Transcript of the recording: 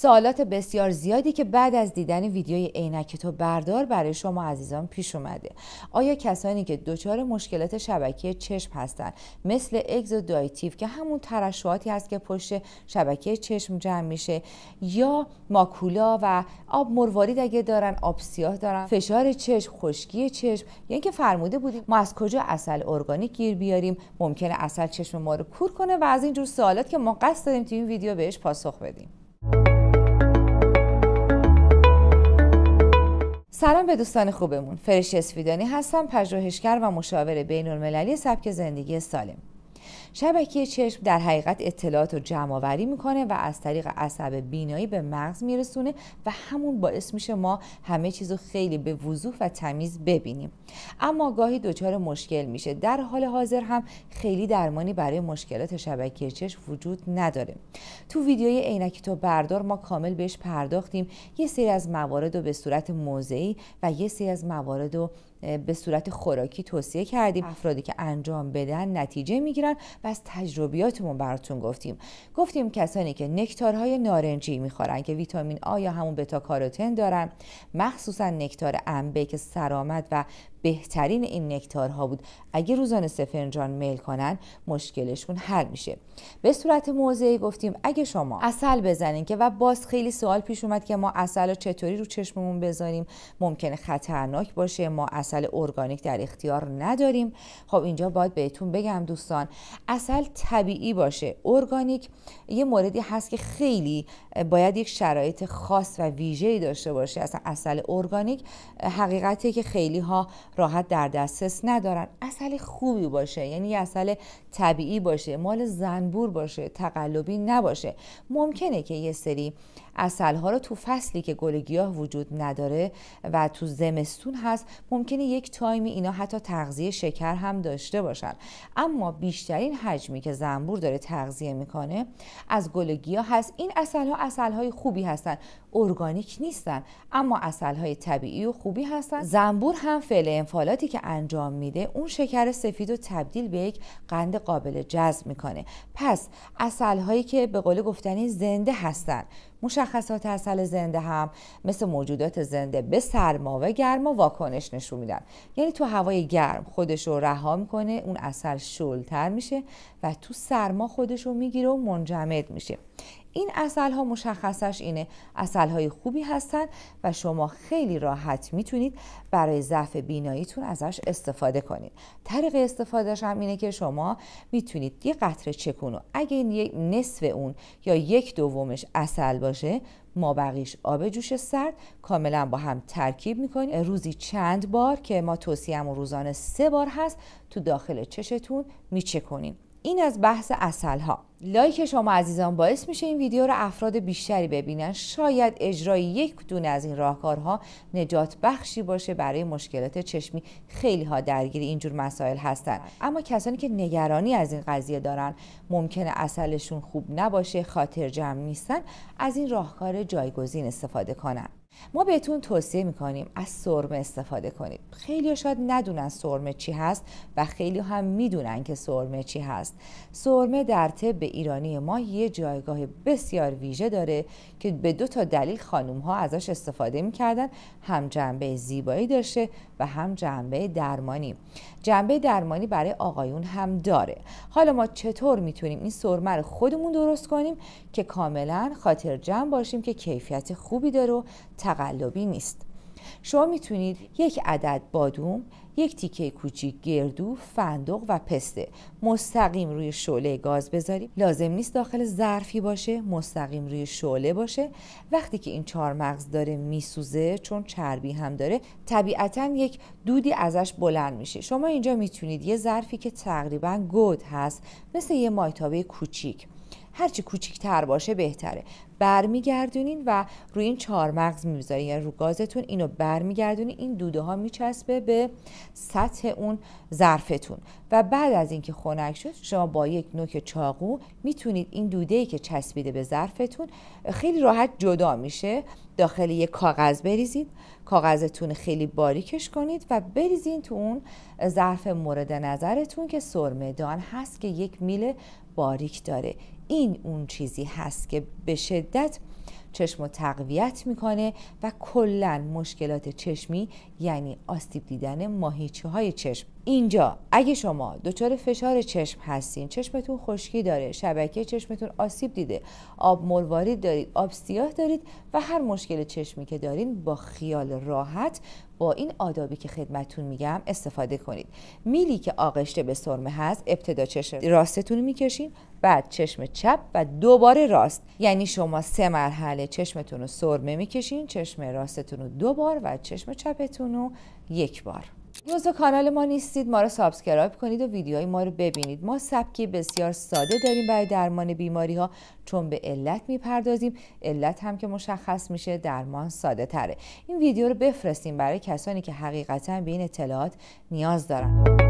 سوالات بسیار زیادی که بعد از دیدن ویدیوی عینک تو بردار برای شما عزیزان پیش اومده آیا کسانی که دچار مشکلات شبکه چشم هستند مثل اگزودایتیو که همون ترشواتی هست که پشت شبکه چشم جمع میشه یا ماکولا و آب مرواری اگه دارن آب سیاه دارن فشار چشم خشکی چشم یعنی که فرموده بودیم ما از کجا اصل ارگانیک گیر بیاریم ممکنه اصل چشم ما رو کور کنه و از اینجور سوالات که ما قصد داریم تو این ویدیو بهش پاسخ بدیم سلام به دوستان خوبمون فرش اسفیدانی هستم پژوهشگر و مشاور بین المللی سبک زندگی سالم شبکه چشم در حقیقت اطلاعات رو جمع آوری میکنه و از طریق عصب بینایی به مغز میرسونه و همون باعث میشه ما همه چیز رو خیلی به وضوح و تمیز ببینیم اما گاهی دچار مشکل میشه در حال حاضر هم خیلی درمانی برای مشکلات شبکه چشم وجود نداره تو ویدیوی عینکی تو بردار ما کامل بهش پرداختیم یه سری از موارد رو به صورت موضعی و یه سری از موارد رو به صورت خوراکی توصیه کردیم افرادی که انجام بدن نتیجه میگیرن و از تجربیاتمون براتون گفتیم گفتیم کسانی که نکتارهای نارنجی میخورن که ویتامین آ یا همون بتا کاروتن دارن مخصوصا نکتار انبه که سرآمد و بهترین این ها بود اگه روزانه سه میل کنن مشکلشون حل میشه به صورت موضعی گفتیم اگه شما اصل بزنین که و باز خیلی سوال پیش اومد که ما اصل رو چطوری رو چشممون بذاریم ممکنه خطرناک باشه ما اصل ارگانیک در اختیار نداریم خب اینجا باید بهتون بگم دوستان اصل طبیعی باشه ارگانیک یه موردی هست که خیلی باید یک شرایط خاص و ویژه‌ای داشته باشه اصلا اصل ارگانیک حقیقته که خیلی ها راحت در دسترس ندارن اصل خوبی باشه یعنی اصل طبیعی باشه مال زنبور باشه تقلبی نباشه ممکنه که یه سری ها رو تو فصلی که گل گیاه وجود نداره و تو زمستون هست ممکنه یک تایمی اینا حتی تغذیه شکر هم داشته باشن اما بیشترین حجمی که زنبور داره تغذیه میکنه از گل گیاه هست این اصل های خوبی هستن ارگانیک نیستن اما های طبیعی و خوبی هستن زنبور هم فعل انفالاتی که انجام میده اون شکر سفید و تبدیل به یک قند قابل جذب میکنه پس هایی که به قول گفتنی زنده هستن مشخصات اصل زنده هم مثل موجودات زنده به سرما و گرما واکنش نشون میدن یعنی تو هوای گرم خودش رو رها میکنه اون اصل شلتر میشه و تو سرما خودش رو میگیره و منجمد میشه این اصل ها مشخصش اینه اصل های خوبی هستن و شما خیلی راحت میتونید برای ضعف بیناییتون ازش استفاده کنید طریق استفادهش هم اینه که شما میتونید یه قطره چکونو و اگه یک نصف اون یا یک دومش اصل باشه ما بقیش آب جوش سرد کاملا با هم ترکیب میکنید روزی چند بار که ما توصیهمون روزانه سه بار هست تو داخل چشتون میچکنین این از بحث اصل ها لایک شما عزیزان باعث میشه این ویدیو رو افراد بیشتری ببینن شاید اجرای یک دونه از این راهکارها نجات بخشی باشه برای مشکلات چشمی خیلی ها درگیر اینجور مسائل هستن اما کسانی که نگرانی از این قضیه دارن ممکنه اصلشون خوب نباشه خاطر جمع نیستن از این راهکار جایگزین استفاده کنن ما بهتون توصیه میکنیم از سرمه استفاده کنید خیلی شاید ندونن سرمه چی هست و خیلی هم میدونن که سرمه چی هست سرمه در طب ایرانی ما یه جایگاه بسیار ویژه داره که به دو تا دلیل خانوم ها ازش استفاده میکردن هم جنبه زیبایی داشته و هم جنبه درمانی جنبه درمانی برای آقایون هم داره حالا ما چطور میتونیم این سرمه رو خودمون درست کنیم که کاملا خاطر جمع باشیم که کیفیت خوبی داره و تقلبی نیست شما میتونید یک عدد بادوم یک تیکه کوچیک گردو فندق و پسته مستقیم روی شعله گاز بذارید لازم نیست داخل ظرفی باشه مستقیم روی شعله باشه وقتی که این چهار مغز داره میسوزه چون چربی هم داره طبیعتا یک دودی ازش بلند میشه شما اینجا میتونید یه ظرفی که تقریبا گود هست مثل یه مایتابه کوچیک هرچی کوچیکتر باشه بهتره برمیگردونین و روی این مغز میذارین یعنی رو گازتون اینو برمیگردونین این دوده ها میچسبه به سطح اون ظرفتون و بعد از اینکه خنک شد شما با یک نوک چاقو میتونید این دوده ای که چسبیده به ظرفتون خیلی راحت جدا میشه داخل یک کاغذ بریزید کاغذتون خیلی باریکش کنید و بریزین تو اون ظرف مورد نظرتون که سرمدان هست که یک میل باریک داره این اون چیزی هست که به شدت چشم رو تقویت میکنه و کلا مشکلات چشمی یعنی آسیب دیدن ماهیچه های چشم اینجا اگه شما دچار فشار چشم هستین چشمتون خشکی داره شبکه چشمتون آسیب دیده آب مروارید دارید آب سیاه دارید و هر مشکل چشمی که دارین با خیال راحت با این آدابی که خدمتون میگم استفاده کنید میلی که آغشته به سرمه هست ابتدا چشم راستتون میکشین بعد چشم چپ و دوباره راست یعنی شما سه مرحله چشمتون رو سرمه میکشین چشم راستتون رو دوبار و چشم چپتون رو یک بار و کانال ما نیستید ما رو سابسکرایب کنید و ویدیوهای ما رو ببینید ما سبکی بسیار ساده داریم برای درمان بیماری ها چون به علت میپردازیم علت هم که مشخص میشه درمان ساده تره این ویدیو رو بفرستیم برای کسانی که حقیقتا به این اطلاعات نیاز دارن